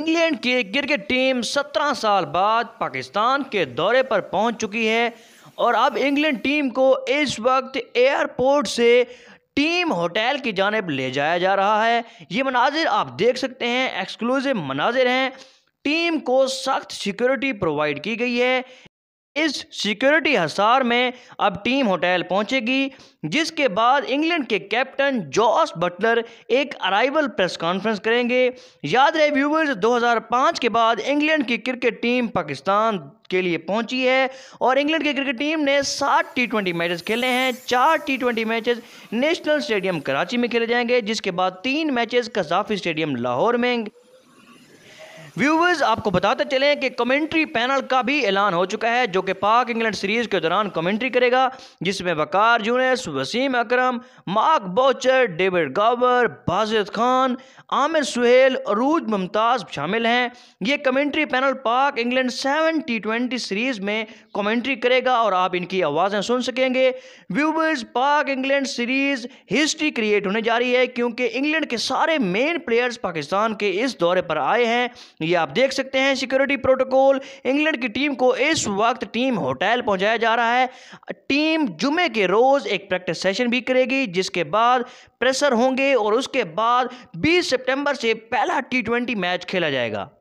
England की cricket team 17 साल बाद पाकिस्तान के दौरे पर पहुंच चुकी है और अब इंग्लैंड टीम को इस वक्त एयरपोर्ट से टीम होटल की जानब ले जाया जा रहा है ये मनाजिर आप देख सकते हैं एक्सक्लूसिव मनाजिर हैं टीम को सख्त सिक्योरिटी प्रोवाइड की गई है इस सिक्योरिटी हसार में अब टीम होटल पहुंचेगी जिसके बाद इंग्लैंड के कैप्टन जॉस बटलर एक अराइवल प्रेस कॉन्फ्रेंस करेंगे याद रहे व्यूवर्स 2005 के बाद इंग्लैंड की क्रिकेट टीम पाकिस्तान के लिए पहुंची है और इंग्लैंड की क्रिकेट टीम ने सात टी ट्वेंटी मैचेस खेले हैं चार T twenty matches national stadium Karachi में खेले जाएंगे जिसके बाद तीन मैचेस कजाफी स्टेडियम लाहौर में व्यूवर्स आपको बताते चलें कि कमेंट्री पैनल का भी ऐलान हो चुका है जो कि पाक इंग्लैंड सीरीज के दौरान कमेंट्री करेगा जिसमें Waqar Younis Wasim Akram Mark Boucher David Gower Bazid Khan Aamir Sohail Urooj Mumtaz शामिल हैं ये commentary panel Pak England seven T twenty series में कमेंट्री करेगा और आप इनकी आवाज़ें सुन सकेंगे व्यूवर्स पाक इंग्लैंड सीरीज हिस्ट्री क्रिएट होने जा रही है क्योंकि इंग्लैंड के सारे मेन प्लेयर्स पाकिस्तान के इस दौरे पर आए हैं ये आप देख सकते हैं सिक्योरिटी प्रोटोकॉल इंग्लैंड की टीम को इस वक्त टीम होटल पहुंचाया जा रहा है टीम जुमे के रोज़ एक प्रैक्टिस सेशन भी करेगी जिसके बाद प्रेशर होंगे और उसके बाद 20 सितंबर से पहला टी मैच खेला जाएगा